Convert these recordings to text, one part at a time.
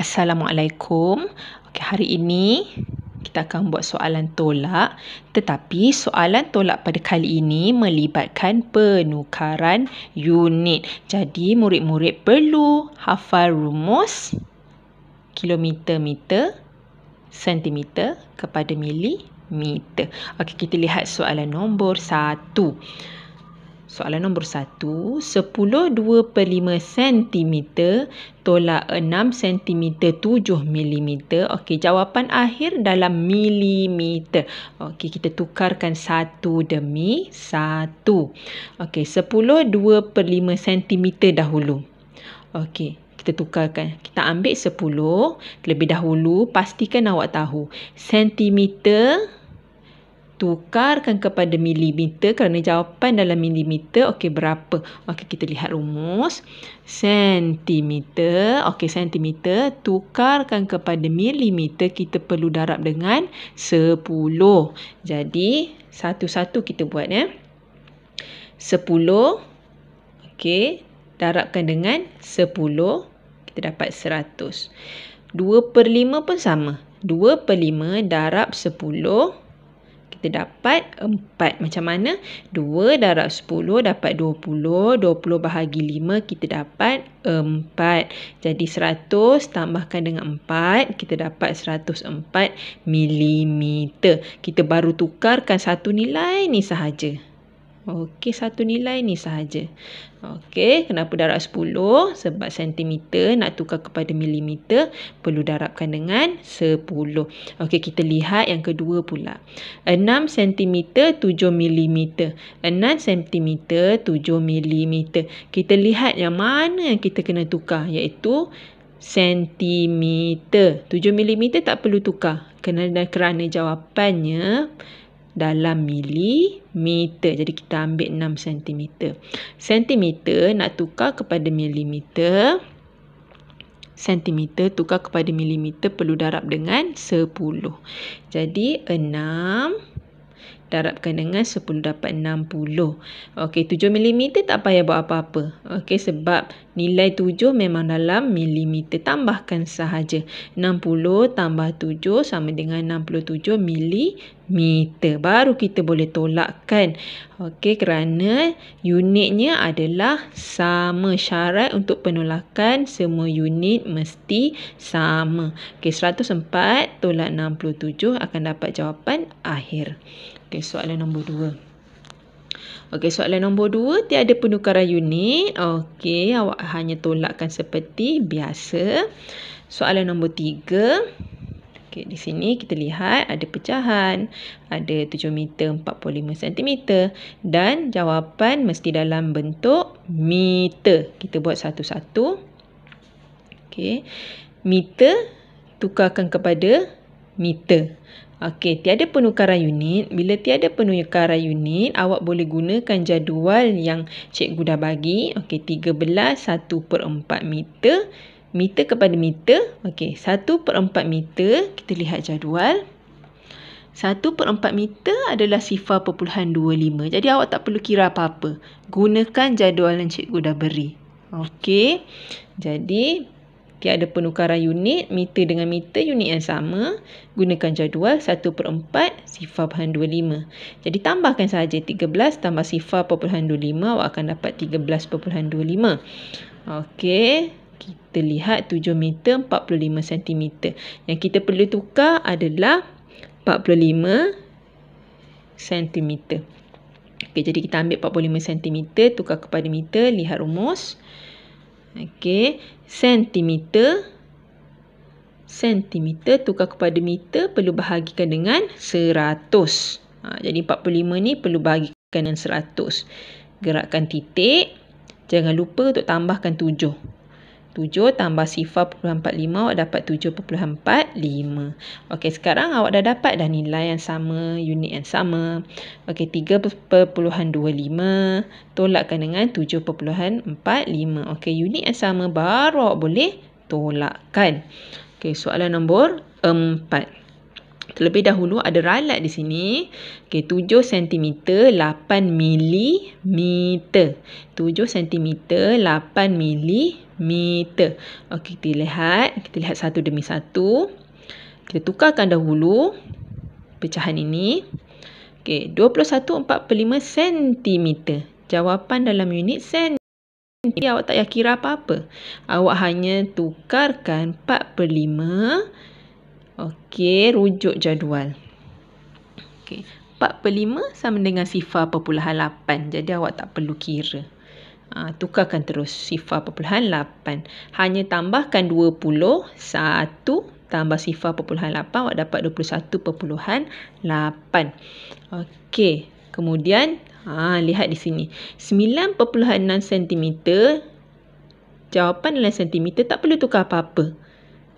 Assalamualaikum. Okey, hari ini kita akan buat soalan tolak. Tetapi soalan tolak pada kali ini melibatkan penukaran unit. Jadi murid-murid perlu hafal rumus kilometer meter sentimeter kepada milimeter. Okey, kita lihat soalan nombor satu. Soalan nombor 1, 10 2/5 cm tolak 6 cm 7 mm. Okey, jawapan akhir dalam milimeter. Okey, kita tukarkan satu demi satu. Okey, 10 2/5 cm dahulu. Okey, kita tukarkan. Kita ambil 10 terlebih dahulu, pastikan awak tahu. Sentimeter tukarkan kepada milimeter kerana jawapan dalam milimeter okey berapa okey kita lihat rumus sentimeter okey sentimeter tukarkan kepada milimeter kita perlu darab dengan 10 jadi satu-satu kita buat ya 10 okey darabkan dengan 10 kita dapat 100 2/5 pun sama 2/5 darab 10 kita dapat 4. Macam mana? 2 darab 10 dapat 20. 20 bahagi 5 kita dapat 4. Jadi 100 tambahkan dengan 4 kita dapat 104 mm. Kita baru tukarkan satu nilai ni sahaja. Okey, satu nilai ni sahaja. Okey, kenapa darab 10? Sebab sentimeter nak tukar kepada milimeter perlu darabkan dengan 10. Okey, kita lihat yang kedua pula. 6 sentimeter 7 milimeter. 6 sentimeter 7 milimeter. Kita lihat yang mana yang kita kena tukar iaitu sentimeter. 7 milimeter tak perlu tukar kerana, kerana jawapannya dalam milimeter. Jadi kita ambil 6 cm. cm nak tukar kepada milimeter. Sentimeter tukar kepada milimeter perlu darab dengan 10. Jadi 6 darabkan dengan dapat 10.60. Okey, 7mm tak payah buat apa-apa. Okey, sebab nilai 7 memang dalam mm. Tambahkan sahaja. 60 tambah 7 sama dengan 67mm. Baru kita boleh tolakkan. Okey, kerana unitnya adalah sama syarat untuk penolakan semua unit mesti sama. Okey, 104 tolak 67 akan dapat jawapan akhir. Okey, soalan nombor dua. Okey, soalan nombor dua. Tiada penukaran unit. Okey, awak hanya tolakkan seperti biasa. Soalan nombor tiga. Okey, di sini kita lihat ada pecahan. Ada 7 meter 45 cm. Dan jawapan mesti dalam bentuk meter. Kita buat satu-satu. Okey, meter tukarkan kepada meter. Okey, tiada penukaran unit. Bila tiada penukaran unit, awak boleh gunakan jadual yang cikgu dah bagi. Okey, 13 1 per 4 meter. Meter kepada meter. Okey, 1 per 4 meter. Kita lihat jadual. 1 per 4 meter adalah sifar perpuluhan 25. Jadi, awak tak perlu kira apa-apa. Gunakan jadual yang cikgu dah beri. Okey, jadi Tiada penukaran unit, meter dengan meter, unit yang sama. Gunakan jadual 1 per 4, sifar bahan 25. Jadi, tambahkan sahaja 13, tambah sifar per 25, awak akan dapat 13 per 25. Okey, kita lihat 7 meter 45 cm. Yang kita perlu tukar adalah 45 cm. Okey, jadi kita ambil 45 cm, tukar kepada meter, lihat rumus. Okey, sentimeter sentimeter tukar kepada meter perlu bahagikan dengan 100. Ha, jadi 45 ni perlu bahagikan dengan 100. Gerakkan titik. Jangan lupa untuk tambahkan 7 tambah sifar 0.45 awak dapat 7.45. Okey, sekarang awak dah dapat dah nilai yang sama, unit yang sama. perpuluhan Okey, 3.25 tolakkan dengan perpuluhan 7.45. Okey, unit yang sama baru awak boleh tolakkan. Okey, soalan nombor 4 terlebih dahulu ada ralat di sini. Okey, 7 cm 8 mm. 7 cm 8 mm. Okey, kita lihat, kita lihat satu demi satu. Kita tukarkan dahulu pecahan ini. Okey, 21.45 cm. Jawapan dalam unit sen. Jadi awak tak yakin apa-apa. Awak hanya tukarkan 4 per 5 Okey, rujuk jadual. Okey, 4.5 sama dengan sifar perpuluhan 8. Jadi awak tak perlu kira. Ha, tukarkan terus sifar perpuluhan 8. Hanya tambahkan 20, 1 tambah sifar perpuluhan 8, awak dapat 21 perpuluhan 8. Okey, kemudian ha, lihat di sini. 9.6 cm, jawapan dalam cm tak perlu tukar apa-apa.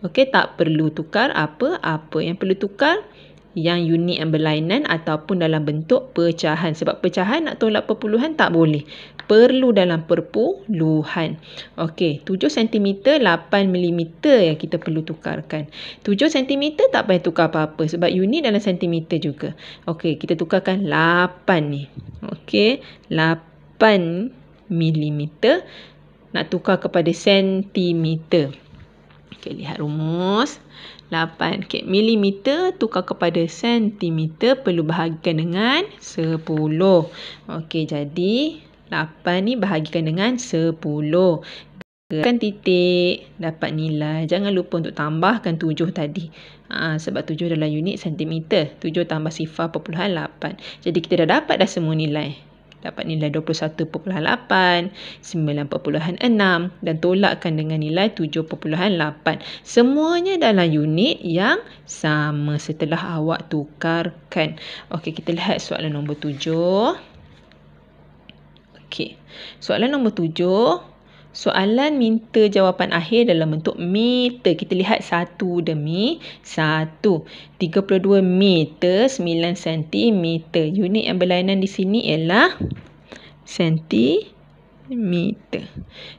Okey, tak perlu tukar apa apa yang perlu tukar yang unit yang berlainan ataupun dalam bentuk pecahan sebab pecahan nak tolak perpuluhan tak boleh perlu dalam perpuluhan Okey, 7 cm 8 mm yang kita perlu tukarkan 7 cm tak payah tukar apa-apa sebab unit dalam cm juga Okey, kita tukarkan 8 ni Okey, 8 mm nak tukar kepada sentimeter Okey, lihat rumus. 8 okay, milimeter tukar kepada sentimeter perlu bahagikan dengan 10. Okey, jadi 8 ni bahagikan dengan 10. Gerakan titik dapat nilai. Jangan lupa untuk tambahkan tujuh tadi. Ha, sebab tujuh adalah unit sentimeter. Tujuh tambah sifar perpuluhan lapan. Jadi kita dah dapat dah semua nilai dapat nilai 21.8, 9.6 dan tolakkan dengan nilai 7.8. Semuanya dalam unit yang sama setelah awak tukarkan. Okey, kita lihat soalan nombor 7. Okey. Soalan nombor 7 Soalan minta jawapan akhir dalam bentuk meter. Kita lihat satu demi satu. 32 meter, 9 sentimeter. Unit yang berlainan di sini ialah sentimeter.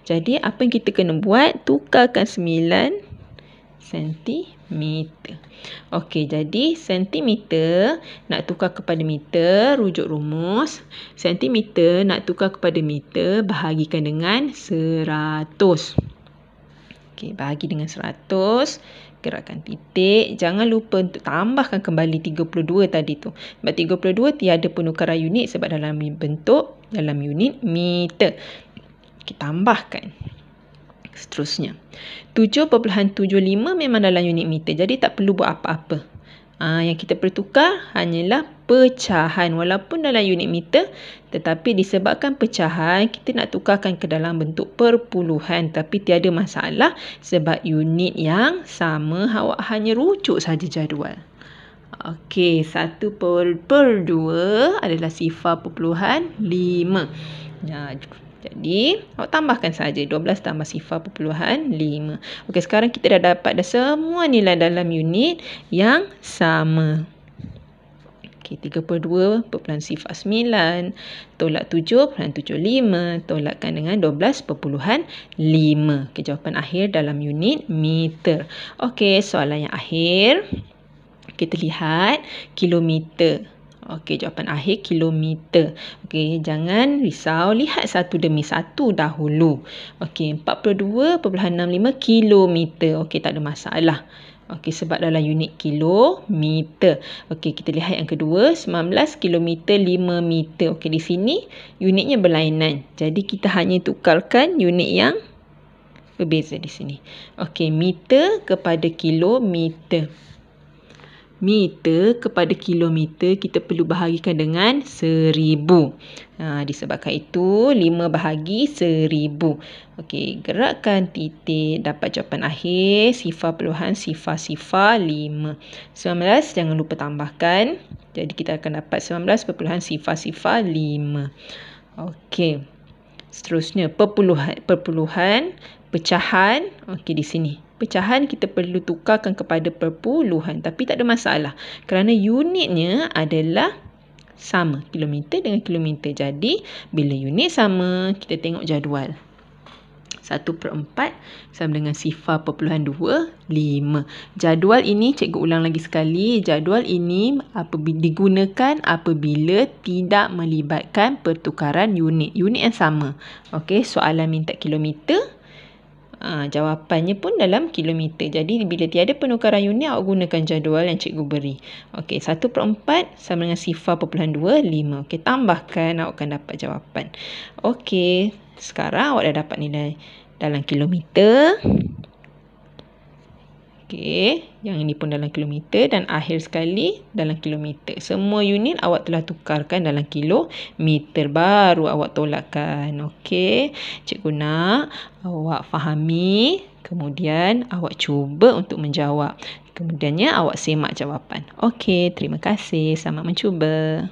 Jadi apa yang kita kena buat? Tukarkan 9 sentimeter sentimeter. Okey, jadi sentimeter nak tukar kepada meter, rujuk rumus. Sentimeter nak tukar kepada meter bahagikan dengan seratus. Okey, bahagi dengan seratus. Gerakan titik. Jangan lupa untuk tambahkan kembali 32 tadi tu. Sebab 32 tiada penukaran unit sebab dalam bentuk dalam unit meter. Kita tambahkan seterusnya. 7.75 memang dalam unit meter. Jadi tak perlu buat apa-apa. Ha, yang kita pertukar hanyalah pecahan. Walaupun dalam unit meter. Tetapi disebabkan pecahan, kita nak tukarkan ke dalam bentuk perpuluhan. Tapi tiada masalah sebab unit yang sama. Awak hanya rucuk saja jadual. Okey, satu per, per dua adalah sifar perpuluhan lima. Ya, jadi, awak tambahkan saja 12 tambah sifar perpuluhan 5. Okey, sekarang kita dah dapat dah semua nilai dalam unit yang sama. Okey, 32.9 tolak 7.75 tolakkan dengan 12 12.5. Okey, jawapan akhir dalam unit meter. Okey, soalan yang akhir. Kita lihat kilometer. Okey, jawapan akhir kilometer. Okey, jangan risau. Lihat satu demi satu dahulu. Okey, 42.65 kilometer. Okey, tak ada masalah. Okey, sebab dalam unit kilometer. Okey, kita lihat yang kedua. 19 kilometer 5 meter. Okey, di sini unitnya berlainan. Jadi, kita hanya tukarkan unit yang berbeza di sini. Okey, meter kepada kilometer meter kepada kilometer kita perlu bahagikan dengan seribu. Ha, disebabkan itu, lima bahagi seribu. Okey, gerakkan titik dapat jawapan akhir sifar peluhan sifar sifar lima. Sembilan belas, jangan lupa tambahkan. Jadi kita akan dapat sembilan belas peluhan sifar sifar lima. Okey, seterusnya perpuluhan, perpuluhan pecahan. Okey, di sini pecahan kita perlu tukarkan kepada perpuluhan tapi tak ada masalah kerana unitnya adalah sama kilometer dengan kilometer jadi bila unit sama kita tengok jadual 1 per 4 sama dengan sifar perpuluhan 2, 5. Jadual ini, cikgu ulang lagi sekali, jadual ini digunakan apabila tidak melibatkan pertukaran unit. Unit yang sama. Okey, soalan minta kilometer. Ha, jawapannya pun dalam kilometer. Jadi bila tiada penukaran unit, awak gunakan jadual yang cikgu beri. Okey, 1 per 4 sama dengan sifar per 2, 5. Okey, tambahkan awak akan dapat jawapan. Okey, sekarang awak dah dapat nilai dalam kilometer. Okey, yang ini pun dalam kilometer dan akhir sekali dalam kilometer. Semua unit awak telah tukarkan dalam kilometer baru awak tolakkan. Okey, cikgu nak awak fahami kemudian awak cuba untuk menjawab. Kemudiannya awak semak jawapan. Okey, terima kasih. Selamat mencuba.